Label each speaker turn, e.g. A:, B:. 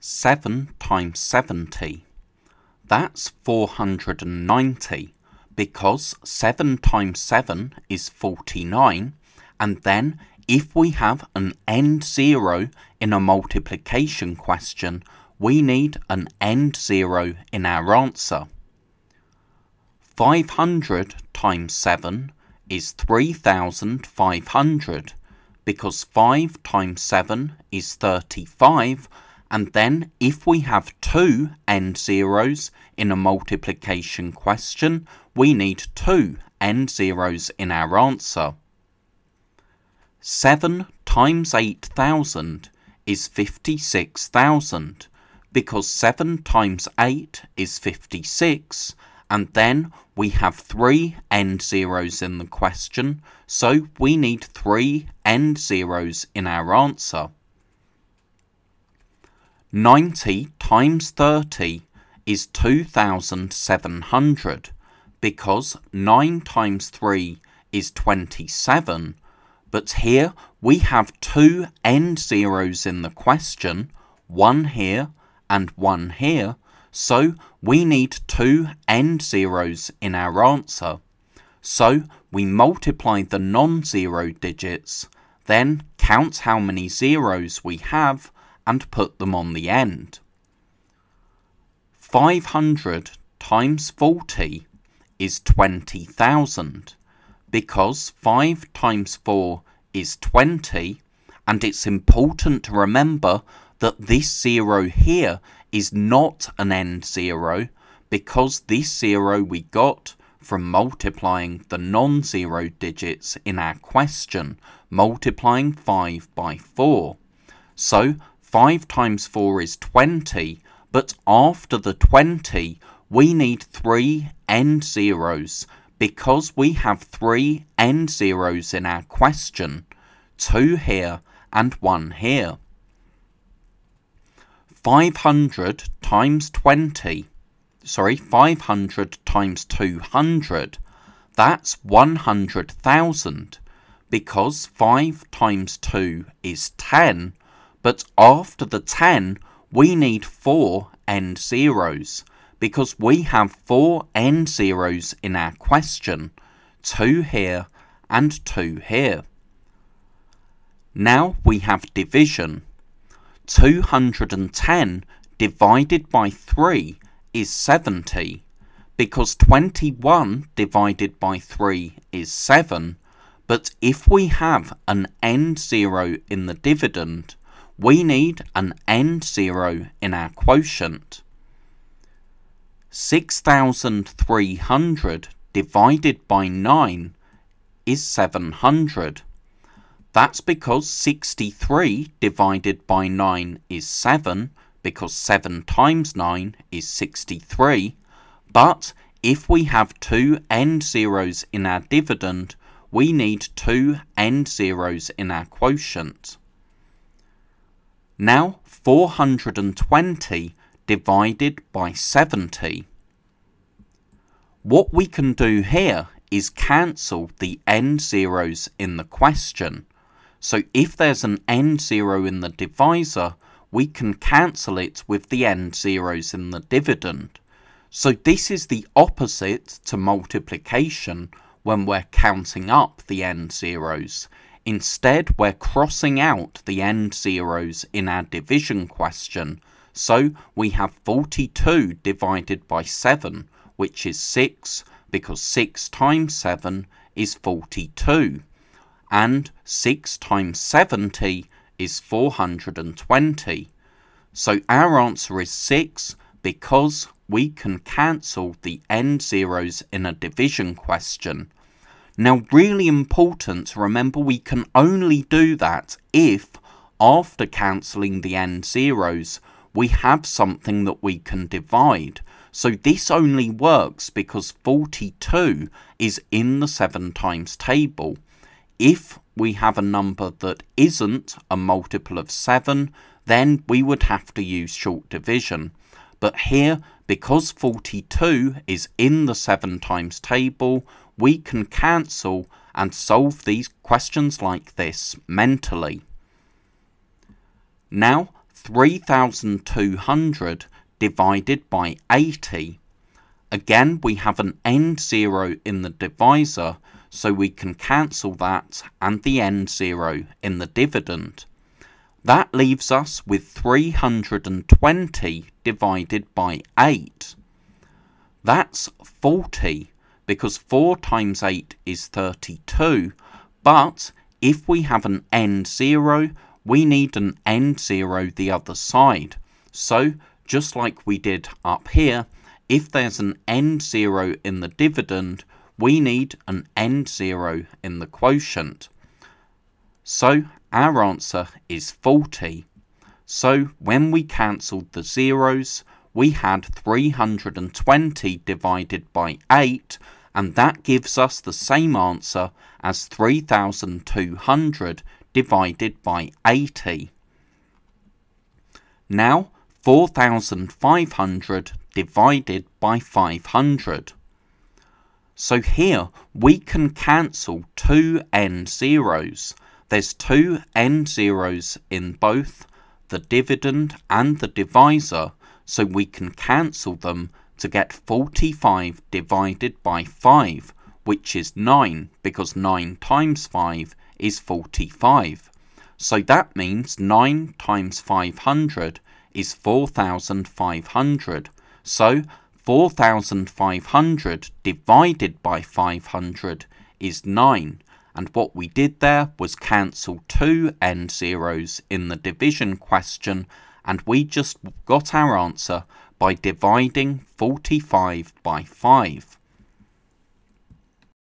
A: 7 times 70. That's 490 because 7 times 7 is 49 and then if we have an end zero in a multiplication question, we need an end zero in our answer. 500 times 7 is 3500 because 5 times 7 is 35 and then if we have two end zeros in a multiplication question, we need two end zeros in our answer. 7 times 8,000 is 56,000 because 7 times 8 is 56 and then we have 3 end zeros in the question so we need 3 end zeros in our answer. 90 times 30 is 2,700 because 9 times 3 is 27, but here we have two end zeros in the question, one here and one here, so we need two end zeros in our answer. So we multiply the non-zero digits, then count how many zeros we have, and put them on the end. 500 times 40 is 20,000 because 5 times 4 is 20 and it's important to remember that this zero here is not an end zero because this zero we got from multiplying the non-zero digits in our question, multiplying 5 by 4. So 5 times 4 is 20, but after the 20, we need 3 end zeros because we have 3 end zeros in our question, 2 here and 1 here. 500 times 20, sorry, 500 times 200, that's 100,000 because 5 times 2 is 10 but after the 10, we need four end zeros because we have four end zeros in our question, two here and two here. Now we have division. 210 divided by 3 is 70 because 21 divided by 3 is 7 but if we have an end zero in the dividend we need an n zero in our quotient. 6,300 divided by 9 is 700. That's because 63 divided by 9 is 7, because 7 times 9 is 63. But if we have two n zeros in our dividend, we need two n zeros in our quotient. Now 420 divided by 70. What we can do here is cancel the end zeros in the question. So if there's an end zero in the divisor, we can cancel it with the end zeros in the dividend. So this is the opposite to multiplication when we're counting up the end zeros. Instead, we're crossing out the end zeros in our division question, so we have 42 divided by 7, which is 6, because 6 times 7 is 42, and 6 times 70 is 420. So our answer is 6 because we can cancel the end zeros in a division question. Now, really important to remember we can only do that if, after cancelling the n zeros, we have something that we can divide. So this only works because 42 is in the 7 times table. If we have a number that isn't a multiple of 7, then we would have to use short division. But here, because 42 is in the 7 times table, we can cancel and solve these questions like this mentally. Now, 3,200 divided by 80. Again, we have an end zero in the divisor, so we can cancel that and the end zero in the dividend. That leaves us with 320 divided by 8. That's 40 because 4 times 8 is 32. But if we have an n 0, we need an n 0 the other side. So just like we did up here, if there's an n 0 in the dividend, we need an n 0 in the quotient. So our answer is 40. So when we cancelled the zeros, we had 320 divided by 8, and that gives us the same answer as 3200 divided by 80. Now 4500 divided by 500. So here we can cancel two n zeros there's two n zeros in both the dividend and the divisor, so we can cancel them to get 45 divided by 5, which is 9, because 9 times 5 is 45. So that means 9 times 500 is 4,500. So 4,500 divided by 500 is 9 and what we did there was cancel two n zeros in the division question and we just got our answer by dividing 45 by 5.